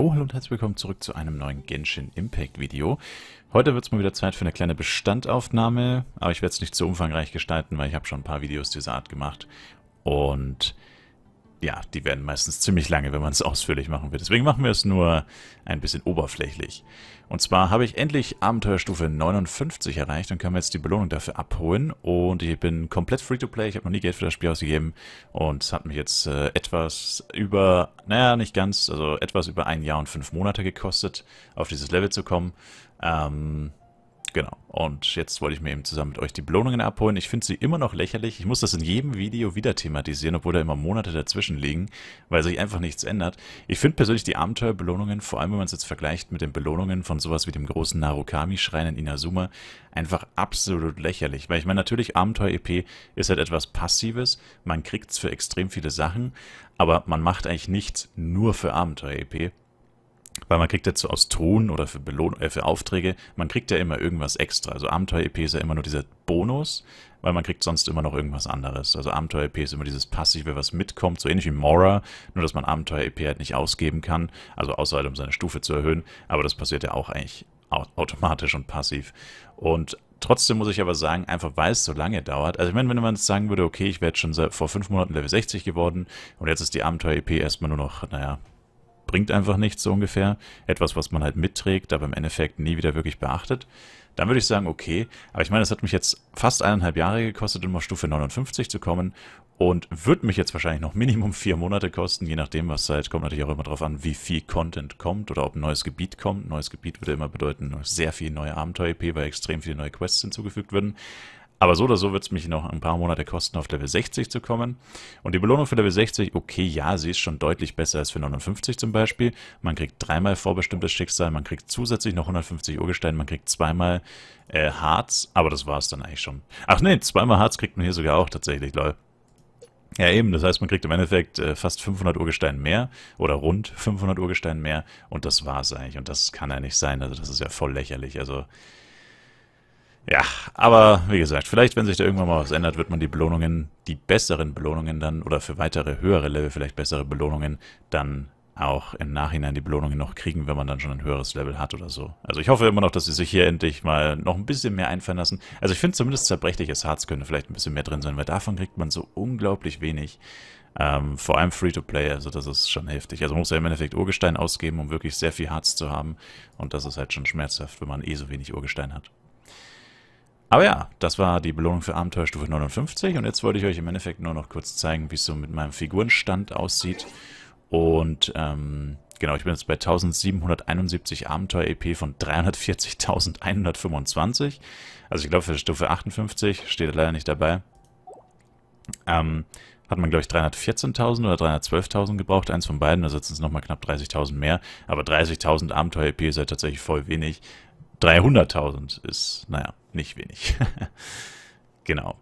Jo, hallo und herzlich willkommen zurück zu einem neuen Genshin Impact Video. Heute wird es mal wieder Zeit für eine kleine Bestandaufnahme, aber ich werde es nicht zu umfangreich gestalten, weil ich habe schon ein paar Videos dieser Art gemacht. Und ja, die werden meistens ziemlich lange, wenn man es ausführlich machen will. Deswegen machen wir es nur ein bisschen oberflächlich. Und zwar habe ich endlich Abenteuerstufe 59 erreicht und kann mir jetzt die Belohnung dafür abholen. Und ich bin komplett Free-to-Play, ich habe noch nie Geld für das Spiel ausgegeben. Und es hat mich jetzt äh, etwas über, naja, nicht ganz, also etwas über ein Jahr und fünf Monate gekostet, auf dieses Level zu kommen. Ähm, Genau. Und jetzt wollte ich mir eben zusammen mit euch die Belohnungen abholen. Ich finde sie immer noch lächerlich. Ich muss das in jedem Video wieder thematisieren, obwohl da immer Monate dazwischen liegen, weil sich einfach nichts ändert. Ich finde persönlich die Abenteuerbelohnungen, vor allem wenn man es jetzt vergleicht mit den Belohnungen von sowas wie dem großen Narukami-Schrein in Inazuma, einfach absolut lächerlich. Weil ich meine, natürlich, Abenteuer-EP ist halt etwas Passives. Man kriegt es für extrem viele Sachen, aber man macht eigentlich nichts nur für Abenteuer-EP. Weil man kriegt jetzt so aus Ton oder für, Belohn äh, für Aufträge, man kriegt ja immer irgendwas extra. Also Abenteuer-EP ist ja immer nur dieser Bonus, weil man kriegt sonst immer noch irgendwas anderes. Also Abenteuer-EP ist immer dieses Passive, was mitkommt, so ähnlich wie Mora, nur dass man Abenteuer-EP halt nicht ausgeben kann, also außer halt um seine Stufe zu erhöhen, aber das passiert ja auch eigentlich automatisch und passiv. Und trotzdem muss ich aber sagen, einfach weil es so lange dauert. Also ich meine, wenn man jetzt sagen würde, okay, ich wäre jetzt schon seit, vor fünf Monaten Level 60 geworden und jetzt ist die Abenteuer-EP erstmal nur noch, naja, bringt einfach nichts so ungefähr. Etwas, was man halt mitträgt, aber im Endeffekt nie wieder wirklich beachtet. Dann würde ich sagen, okay, aber ich meine, das hat mich jetzt fast eineinhalb Jahre gekostet, um auf Stufe 59 zu kommen und wird mich jetzt wahrscheinlich noch Minimum vier Monate kosten, je nachdem, was halt kommt natürlich auch immer drauf an, wie viel Content kommt oder ob ein neues Gebiet kommt. Ein neues Gebiet würde immer bedeuten, sehr viel neue Abenteuer-EP, weil extrem viele neue Quests hinzugefügt würden. Aber so oder so wird es mich noch ein paar Monate kosten, auf Level 60 zu kommen. Und die Belohnung für Level 60, okay, ja, sie ist schon deutlich besser als für 59 zum Beispiel. Man kriegt dreimal vorbestimmtes Schicksal, man kriegt zusätzlich noch 150 Urgestein, man kriegt zweimal äh, Harz, aber das war es dann eigentlich schon. Ach nee, zweimal Harz kriegt man hier sogar auch tatsächlich, lol. Ja eben, das heißt, man kriegt im Endeffekt äh, fast 500 Urgestein mehr oder rund 500 Urgestein mehr und das war es eigentlich. Und das kann ja nicht sein, also das ist ja voll lächerlich, also... Ja, aber wie gesagt, vielleicht, wenn sich da irgendwann mal was ändert, wird man die Belohnungen, die besseren Belohnungen dann, oder für weitere höhere Level vielleicht bessere Belohnungen, dann auch im Nachhinein die Belohnungen noch kriegen, wenn man dann schon ein höheres Level hat oder so. Also ich hoffe immer noch, dass sie sich hier endlich mal noch ein bisschen mehr einfallen lassen. Also ich finde zumindest zerbrechliches Harz könnte vielleicht ein bisschen mehr drin sein, weil davon kriegt man so unglaublich wenig. Ähm, vor allem Free-to-Play, also das ist schon heftig. Also man muss ja im Endeffekt Urgestein ausgeben, um wirklich sehr viel Harz zu haben. Und das ist halt schon schmerzhaft, wenn man eh so wenig Urgestein hat. Aber ja, das war die Belohnung für Abenteuerstufe 59 und jetzt wollte ich euch im Endeffekt nur noch kurz zeigen, wie es so mit meinem Figurenstand aussieht. Und ähm, genau, ich bin jetzt bei 1771 Abenteuer-EP von 340.125. Also ich glaube für Stufe 58 steht leider nicht dabei. Ähm, hat man, glaube ich, 314.000 oder 312.000 gebraucht, eins von beiden, da sitzen es nochmal knapp 30.000 mehr. Aber 30.000 Abenteuer-EP ist ja tatsächlich voll wenig. 300.000 ist, naja, nicht wenig. genau.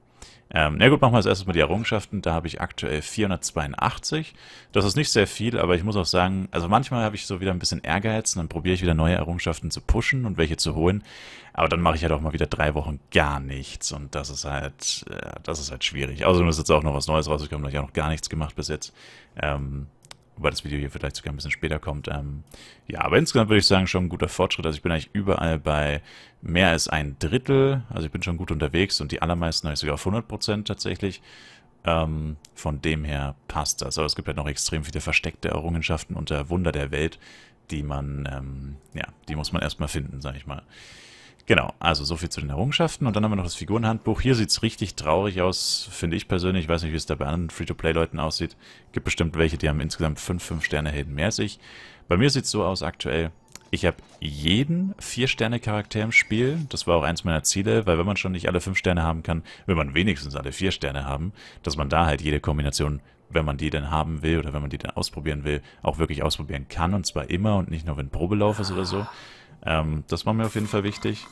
Ähm, na gut, machen wir als erstes mal die Errungenschaften. Da habe ich aktuell 482. Das ist nicht sehr viel, aber ich muss auch sagen, also manchmal habe ich so wieder ein bisschen Ehrgeiz und dann probiere ich wieder neue Errungenschaften zu pushen und welche zu holen. Aber dann mache ich halt auch mal wieder drei Wochen gar nichts und das ist halt, äh, das ist halt schwierig. Außerdem ist jetzt auch noch was Neues rausgekommen, da habe ich auch noch gar nichts gemacht bis jetzt. Ähm, wobei das Video hier vielleicht sogar ein bisschen später kommt. Ähm, ja, aber insgesamt würde ich sagen, schon ein guter Fortschritt. Also ich bin eigentlich überall bei mehr als ein Drittel. Also ich bin schon gut unterwegs und die allermeisten habe ich sogar auf 100% tatsächlich. Ähm, von dem her passt das. Aber es gibt halt noch extrem viele versteckte Errungenschaften unter äh, Wunder der Welt, die man, ähm, ja, die muss man erstmal finden, sage ich mal. Genau, also so viel zu den Errungenschaften. Und dann haben wir noch das Figurenhandbuch. Hier sieht's richtig traurig aus, finde ich persönlich. Ich weiß nicht, wie es da bei anderen Free-to-Play-Leuten aussieht. Gibt bestimmt welche, die haben insgesamt fünf, fünf Sterne Helden mehr als ich. Bei mir sieht's so aus aktuell. Ich habe jeden Vier-Sterne-Charakter im Spiel. Das war auch eins meiner Ziele, weil wenn man schon nicht alle fünf Sterne haben kann, will man wenigstens alle vier Sterne haben, dass man da halt jede Kombination, wenn man die denn haben will oder wenn man die dann ausprobieren will, auch wirklich ausprobieren kann und zwar immer und nicht nur, wenn Probelauf ist oder so. Ähm, das war mir auf jeden Fall wichtig.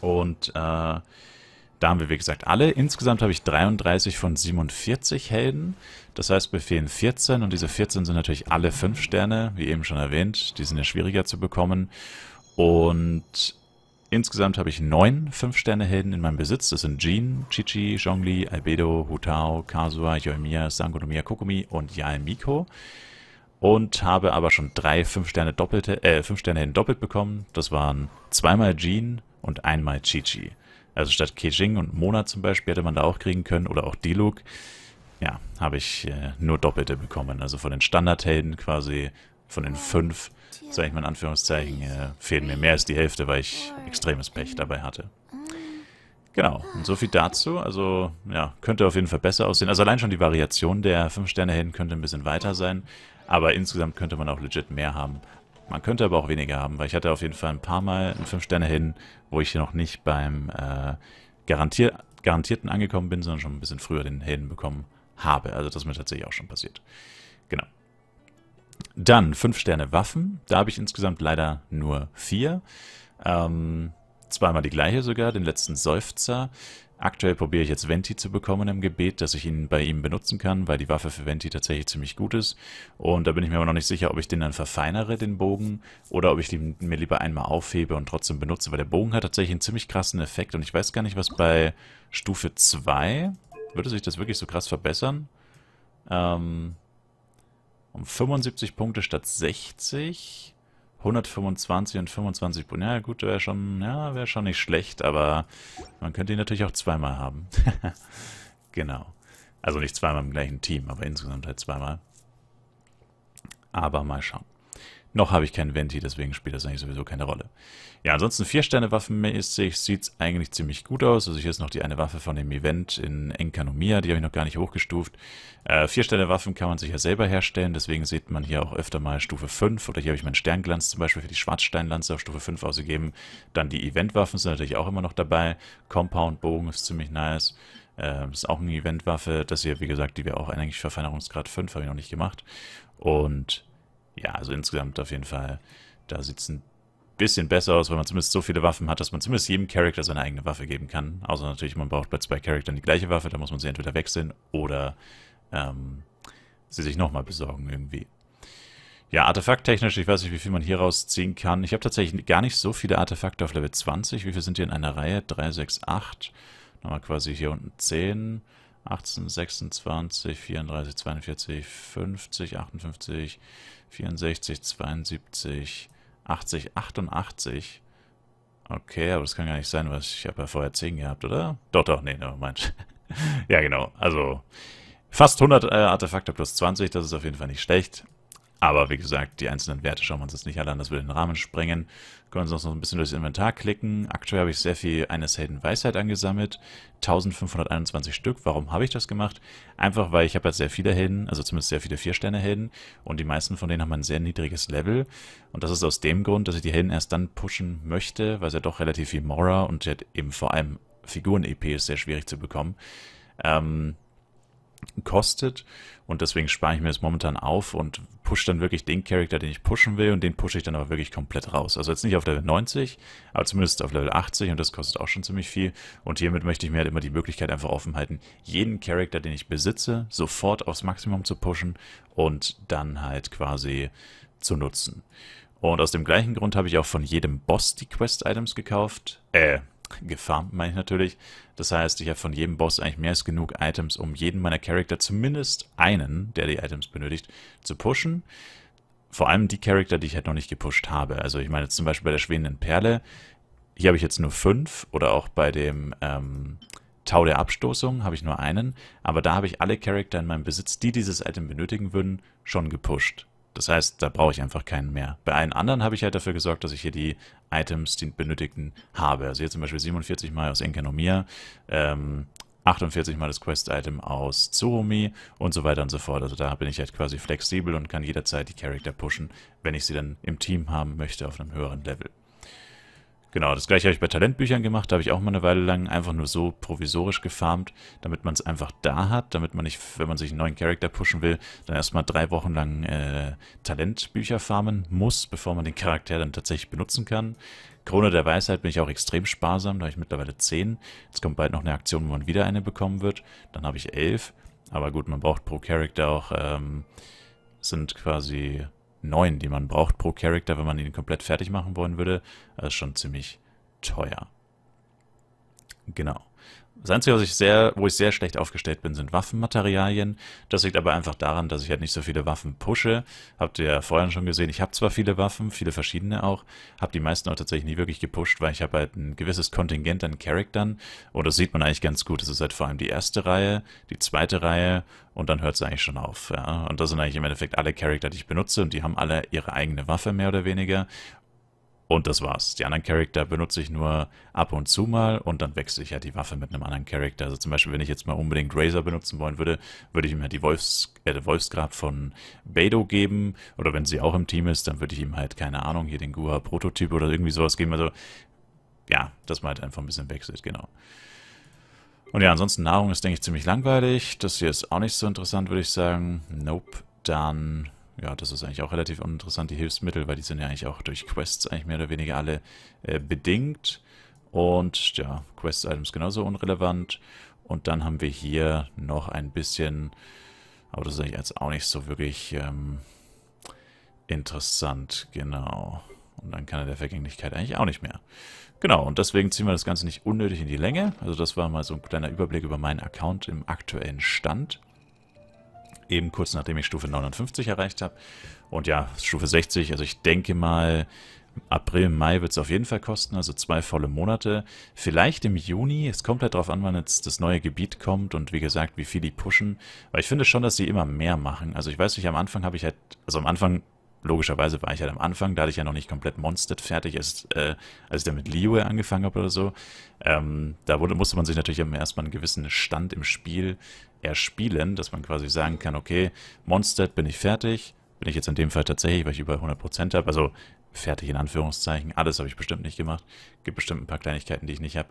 Und äh, da haben wir, wie gesagt, alle. Insgesamt habe ich 33 von 47 Helden. Das heißt, mir fehlen 14 und diese 14 sind natürlich alle 5 Sterne, wie eben schon erwähnt. Die sind ja schwieriger zu bekommen. Und Insgesamt habe ich 9 5-Sterne-Helden in meinem Besitz. Das sind Jean, Chichi, Zhongli, Albedo, Hutao, Kasua, Yoimiya, Sangonomiya Kokumi und Yaemiko und habe aber schon drei 5 Sterne doppelte, äh, 5 Sterne hin doppelt bekommen. Das waren zweimal Jean und einmal Chichi. Also statt Keijing und Mona zum Beispiel hätte man da auch kriegen können oder auch Diluc. Ja, habe ich äh, nur doppelte bekommen. Also von den Standardhelden quasi, von den fünf, sage ich mal in Anführungszeichen, äh, fehlen mir mehr als die Hälfte, weil ich extremes Pech dabei hatte. Genau, und so viel dazu. Also, ja, könnte auf jeden Fall besser aussehen. Also allein schon die Variation der 5-Sterne-Helden könnte ein bisschen weiter sein. Aber insgesamt könnte man auch legit mehr haben. Man könnte aber auch weniger haben, weil ich hatte auf jeden Fall ein paar Mal einen 5-Sterne hin, wo ich noch nicht beim äh, garantier Garantierten angekommen bin, sondern schon ein bisschen früher den Helden bekommen habe. Also das ist mir tatsächlich auch schon passiert. Genau. Dann 5 Sterne Waffen. Da habe ich insgesamt leider nur 4. Ähm, zweimal die gleiche sogar, den letzten Seufzer. Aktuell probiere ich jetzt Venti zu bekommen im Gebet, dass ich ihn bei ihm benutzen kann, weil die Waffe für Venti tatsächlich ziemlich gut ist. Und da bin ich mir aber noch nicht sicher, ob ich den dann verfeinere, den Bogen, oder ob ich ihn mir lieber einmal aufhebe und trotzdem benutze, weil der Bogen hat tatsächlich einen ziemlich krassen Effekt und ich weiß gar nicht, was bei Stufe 2, würde sich das wirklich so krass verbessern? Ähm, um 75 Punkte statt 60... 125 und 25 Bohnen. Ja gut, wäre schon, ja, wäre schon nicht schlecht, aber man könnte ihn natürlich auch zweimal haben. genau. Also nicht zweimal im gleichen Team, aber insgesamt halt zweimal. Aber mal schauen. Noch habe ich keinen Venti, deswegen spielt das eigentlich sowieso keine Rolle. Ja, ansonsten vier sterne waffenmäßig sieht es eigentlich ziemlich gut aus. Also hier ist noch die eine Waffe von dem Event in Enkanomia, die habe ich noch gar nicht hochgestuft. Äh, 4-Sterne-Waffen kann man sich ja selber herstellen, deswegen sieht man hier auch öfter mal Stufe 5. Oder hier habe ich meinen Sternglanz zum Beispiel für die Schwarzsteinlanze auf Stufe 5 ausgegeben. Dann die Eventwaffen sind natürlich auch immer noch dabei. Compound-Bogen ist ziemlich nice. Äh, ist auch eine Eventwaffe. Das hier, wie gesagt, die wäre auch eigentlich Verfeinerungsgrad 5, habe ich noch nicht gemacht. Und ja, also insgesamt auf jeden Fall, da sieht es ein bisschen besser aus, weil man zumindest so viele Waffen hat, dass man zumindest jedem Charakter seine eigene Waffe geben kann. Außer natürlich, man braucht bei zwei Charakteren die gleiche Waffe, da muss man sie entweder wechseln oder ähm, sie sich nochmal besorgen irgendwie. Ja, artefakttechnisch, ich weiß nicht, wie viel man hier rausziehen kann. Ich habe tatsächlich gar nicht so viele Artefakte auf Level 20. Wie viele sind hier in einer Reihe? 3, 6, 8. Nochmal quasi hier unten 10. 18, 26, 34, 42, 50, 58, 64, 72, 80, 88. Okay, aber das kann gar nicht sein, was ich habe ja vorher 10 gehabt, oder? Doch, doch, nee, never mind. ja, genau, also fast 100 äh, Artefakte plus 20, das ist auf jeden Fall nicht schlecht. Aber wie gesagt, die einzelnen Werte schauen wir uns jetzt nicht alle an, das würde den Rahmen sprengen. Können wir uns noch ein bisschen durchs Inventar klicken. Aktuell habe ich sehr viel eines Helden Weisheit angesammelt. 1521 Stück. Warum habe ich das gemacht? Einfach, weil ich habe jetzt halt sehr viele Helden, also zumindest sehr viele Vier-Sterne-Helden. Und die meisten von denen haben ein sehr niedriges Level. Und das ist aus dem Grund, dass ich die Helden erst dann pushen möchte, weil sie ja doch relativ viel Mora und eben vor allem Figuren-EP ist sehr schwierig zu bekommen. Ähm, kostet und deswegen spare ich mir das momentan auf und pushe dann wirklich den Charakter, den ich pushen will und den pushe ich dann aber wirklich komplett raus. Also jetzt nicht auf Level 90, aber zumindest auf Level 80 und das kostet auch schon ziemlich viel und hiermit möchte ich mir halt immer die Möglichkeit einfach offen halten, jeden Charakter, den ich besitze, sofort aufs Maximum zu pushen und dann halt quasi zu nutzen. Und aus dem gleichen Grund habe ich auch von jedem Boss die Quest-Items gekauft. Äh, gefarmt, meine ich natürlich. Das heißt, ich habe von jedem Boss eigentlich mehr als genug Items, um jeden meiner Charakter, zumindest einen, der die Items benötigt, zu pushen. Vor allem die Charakter, die ich halt noch nicht gepusht habe. Also ich meine jetzt zum Beispiel bei der schwebenden Perle, hier habe ich jetzt nur fünf oder auch bei dem ähm, Tau der Abstoßung habe ich nur einen, aber da habe ich alle Charakter in meinem Besitz, die dieses Item benötigen würden, schon gepusht. Das heißt, da brauche ich einfach keinen mehr. Bei allen anderen habe ich halt dafür gesorgt, dass ich hier die Items, die benötigten, habe. Also hier zum Beispiel 47 mal aus Enkanomia, ähm, 48 mal das Quest-Item aus Tsuhomi und so weiter und so fort. Also da bin ich halt quasi flexibel und kann jederzeit die Charakter pushen, wenn ich sie dann im Team haben möchte auf einem höheren Level. Genau, das gleiche habe ich bei Talentbüchern gemacht. Da habe ich auch mal eine Weile lang einfach nur so provisorisch gefarmt, damit man es einfach da hat, damit man nicht, wenn man sich einen neuen Charakter pushen will, dann erstmal drei Wochen lang äh, Talentbücher farmen muss, bevor man den Charakter dann tatsächlich benutzen kann. Krone der Weisheit bin ich auch extrem sparsam, da habe ich mittlerweile zehn. Jetzt kommt bald noch eine Aktion, wo man wieder eine bekommen wird. Dann habe ich elf. Aber gut, man braucht pro Charakter auch, ähm, sind quasi neun, die man braucht pro Charakter, wenn man ihn komplett fertig machen wollen würde. Das ist schon ziemlich teuer. Genau. Das Einzige, was ich sehr, wo ich sehr schlecht aufgestellt bin, sind Waffenmaterialien. Das liegt aber einfach daran, dass ich halt nicht so viele Waffen pushe. Habt ihr ja vorhin schon gesehen, ich habe zwar viele Waffen, viele verschiedene auch, habe die meisten auch tatsächlich nie wirklich gepusht, weil ich habe halt ein gewisses Kontingent an Charaktern und das sieht man eigentlich ganz gut. Das ist halt vor allem die erste Reihe, die zweite Reihe und dann hört es eigentlich schon auf. Ja? Und das sind eigentlich im Endeffekt alle Charakter, die ich benutze und die haben alle ihre eigene Waffe mehr oder weniger und das war's. Die anderen Charakter benutze ich nur ab und zu mal und dann wechsle ich ja halt die Waffe mit einem anderen Charakter. Also zum Beispiel, wenn ich jetzt mal unbedingt Razor benutzen wollen würde, würde ich ihm halt die Wolfs, äh, Wolfsgrad von Beidou geben. Oder wenn sie auch im Team ist, dann würde ich ihm halt, keine Ahnung, hier den Gua-Prototyp oder irgendwie sowas geben. Also ja, dass man halt einfach ein bisschen wechselt, genau. Und ja, ansonsten Nahrung ist, denke ich, ziemlich langweilig. Das hier ist auch nicht so interessant, würde ich sagen. Nope. Dann ja, das ist eigentlich auch relativ uninteressant, die Hilfsmittel, weil die sind ja eigentlich auch durch Quests eigentlich mehr oder weniger alle äh, bedingt. Und ja, Quest-Items genauso unrelevant. Und dann haben wir hier noch ein bisschen, aber das ist eigentlich jetzt auch nicht so wirklich ähm, interessant, genau. Und dann kann er der Vergänglichkeit eigentlich auch nicht mehr. Genau, und deswegen ziehen wir das Ganze nicht unnötig in die Länge. Also das war mal so ein kleiner Überblick über meinen Account im aktuellen Stand eben kurz nachdem ich Stufe 59 erreicht habe. Und ja, Stufe 60, also ich denke mal, April, Mai wird es auf jeden Fall kosten, also zwei volle Monate. Vielleicht im Juni, es kommt halt drauf an, wann jetzt das neue Gebiet kommt und wie gesagt, wie viel die pushen. Weil ich finde schon, dass sie immer mehr machen. Also ich weiß nicht, am Anfang habe ich halt, also am Anfang logischerweise war ich halt am Anfang, da ich ja noch nicht komplett monstert fertig, ist, äh, als ich dann mit Liyue angefangen habe oder so. Ähm, da wurde, musste man sich natürlich erstmal einen gewissen Stand im Spiel erspielen, dass man quasi sagen kann, okay, monstert bin ich fertig, bin ich jetzt in dem Fall tatsächlich, weil ich über 100% habe, also fertig in Anführungszeichen, alles habe ich bestimmt nicht gemacht, gibt bestimmt ein paar Kleinigkeiten, die ich nicht habe.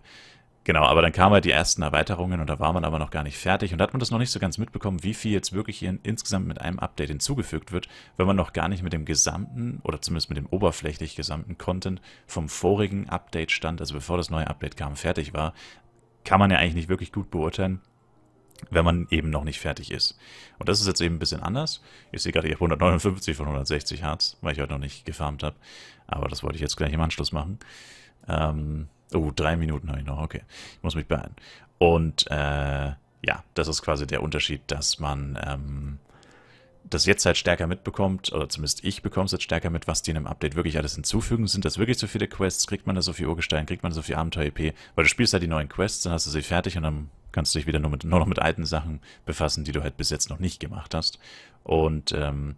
Genau, aber dann kamen halt die ersten Erweiterungen und da war man aber noch gar nicht fertig und da hat man das noch nicht so ganz mitbekommen, wie viel jetzt wirklich in, insgesamt mit einem Update hinzugefügt wird, wenn man noch gar nicht mit dem gesamten oder zumindest mit dem oberflächlich gesamten Content vom vorigen Update stand, also bevor das neue Update kam, fertig war, kann man ja eigentlich nicht wirklich gut beurteilen, wenn man eben noch nicht fertig ist. Und das ist jetzt eben ein bisschen anders. Ich sehe gerade, ich habe 159 von 160 Hertz, weil ich heute noch nicht gefarmt habe, aber das wollte ich jetzt gleich im Anschluss machen. Ähm, Oh, drei Minuten habe ich noch, okay. Ich muss mich beeilen. Und äh, ja, das ist quasi der Unterschied, dass man ähm, das jetzt halt stärker mitbekommt, oder zumindest ich bekomme es jetzt stärker mit, was die in einem Update wirklich alles hinzufügen. Sind das wirklich so viele Quests? Kriegt man da so viel Urgestein? Kriegt man da so viel Abenteuer-EP? Weil du spielst halt die neuen Quests, dann hast du sie fertig und dann kannst du dich wieder nur, mit, nur noch mit alten Sachen befassen, die du halt bis jetzt noch nicht gemacht hast. Und ähm,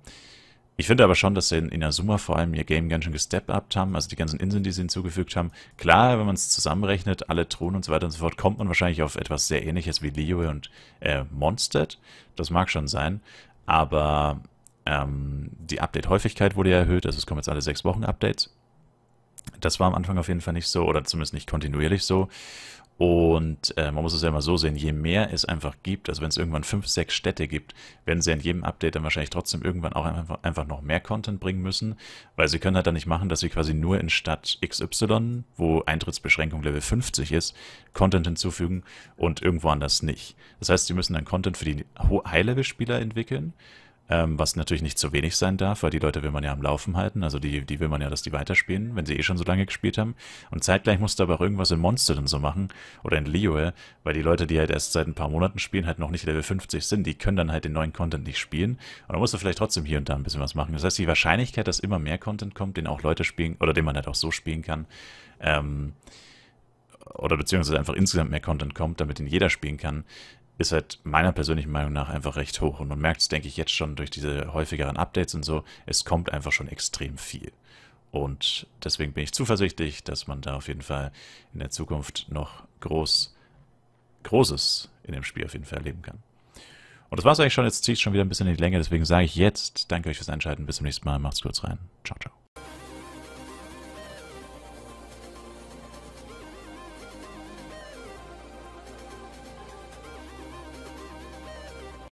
ich finde aber schon, dass sie in Azuma vor allem ihr Game ganz schön gestep-upt haben, also die ganzen Inseln, die sie hinzugefügt haben. Klar, wenn man es zusammenrechnet, alle Thronen und so weiter und so fort, kommt man wahrscheinlich auf etwas sehr ähnliches wie Liyue und äh, Monstead. Das mag schon sein, aber ähm, die Update-Häufigkeit wurde ja erhöht, also es kommen jetzt alle sechs Wochen Updates. Das war am Anfang auf jeden Fall nicht so oder zumindest nicht kontinuierlich so. Und äh, man muss es ja immer so sehen, je mehr es einfach gibt, also wenn es irgendwann fünf, sechs Städte gibt, werden sie in jedem Update dann wahrscheinlich trotzdem irgendwann auch einfach, einfach noch mehr Content bringen müssen, weil sie können halt dann nicht machen, dass sie quasi nur in Stadt XY, wo Eintrittsbeschränkung Level 50 ist, Content hinzufügen und irgendwo anders nicht. Das heißt, sie müssen dann Content für die High-Level-Spieler entwickeln ähm, was natürlich nicht zu wenig sein darf, weil die Leute will man ja am Laufen halten. Also die, die will man ja, dass die weiterspielen, wenn sie eh schon so lange gespielt haben. Und zeitgleich musst du aber auch irgendwas in Monster dann so machen oder in Liyue, weil die Leute, die halt erst seit ein paar Monaten spielen, halt noch nicht Level 50 sind, die können dann halt den neuen Content nicht spielen. Und dann musst du vielleicht trotzdem hier und da ein bisschen was machen. Das heißt, die Wahrscheinlichkeit, dass immer mehr Content kommt, den auch Leute spielen oder den man halt auch so spielen kann, ähm, oder beziehungsweise einfach insgesamt mehr Content kommt, damit ihn jeder spielen kann, ist halt meiner persönlichen Meinung nach einfach recht hoch. Und man merkt es, denke ich, jetzt schon durch diese häufigeren Updates und so, es kommt einfach schon extrem viel. Und deswegen bin ich zuversichtlich, dass man da auf jeden Fall in der Zukunft noch groß, Großes in dem Spiel auf jeden Fall erleben kann. Und das war es eigentlich schon. Jetzt zieht es schon wieder ein bisschen in die Länge. Deswegen sage ich jetzt, danke euch fürs Einschalten. Bis zum nächsten Mal. Macht's kurz rein. Ciao, ciao.